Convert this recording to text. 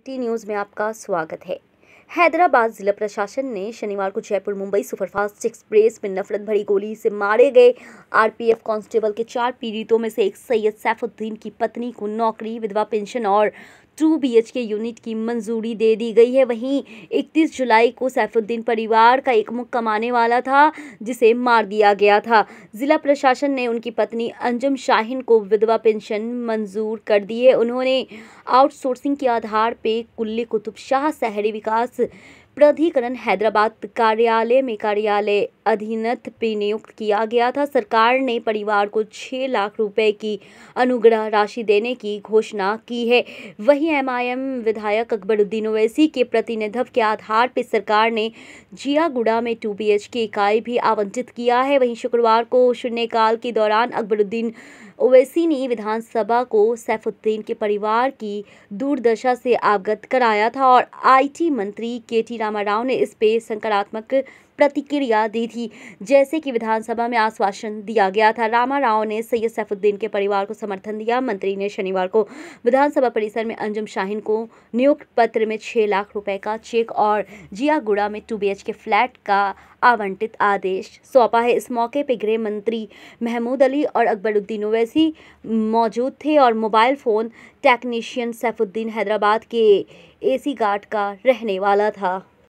city news में आपका स्वागत है हैदराबाद जिला प्रशासन ने शनिवार को जयपुर मुंबई सुपरफास्ट एक्सप्रेस में नफरत भरी गोली से मारे गए आरपीएफ कांस्टेबल के चार पीड़ितों में से एक सैयद सैफुद्दीन की पत्नी को नौकरी विधवा पेंशन और टू बीएचके यूनिट की मंजूरी दे दी गई है वहीं 31 जुलाई को सैफुद्दीन परिवार का एक मुख कमाने वाला था जिसे मार दिया गया था जिला प्रशासन ने उनकी पत्नी अंजुम शाहिन को विधवा पेंशन मंजूर कर दी है उन्होंने आउटसोर्सिंग के आधार पर कुल्ली कुतुब शाह शहरी विकास प्राधिकरण हैदराबाद कार्यालय में कार्यालय अधीनस्थ नियुक्त किया गया था सरकार ने परिवार को छः लाख रुपए की अनुग्रह राशि देने की घोषणा की है वहीं एमआईएम विधायक अकबरुद्दीन ओवैसी के प्रतिनिधित्व के आधार पर सरकार ने जियागुड़ा में टू बी की इकाई भी आवंटित किया है वहीं शुक्रवार को शून्यकाल के दौरान अकबरुद्दीन ओवैसी ने विधानसभा को सैफुद्दीन के परिवार की दूरदशा से अवगत कराया था और आईटी मंत्री के टी रामा राव ने इस पे सकारात्मक प्रतिक्रिया दी थी जैसे कि विधानसभा में आश्वासन दिया गया था रामा राव ने सैयद सैफुद्दीन के परिवार को समर्थन दिया मंत्री ने शनिवार को विधानसभा परिसर में अंजुम शाहीन को नियुक्त पत्र में छः लाख रुपए का चेक और जियागुड़ा में टू बी के फ्लैट का आवंटित आदेश सौंपा है इस मौके पर गृह मंत्री महमूद अली और अकबरुद्दीन ओवैसी मौजूद थे और mobile phone technician Saifuddin Hyderabad के ए गार्ड का रहने वाला था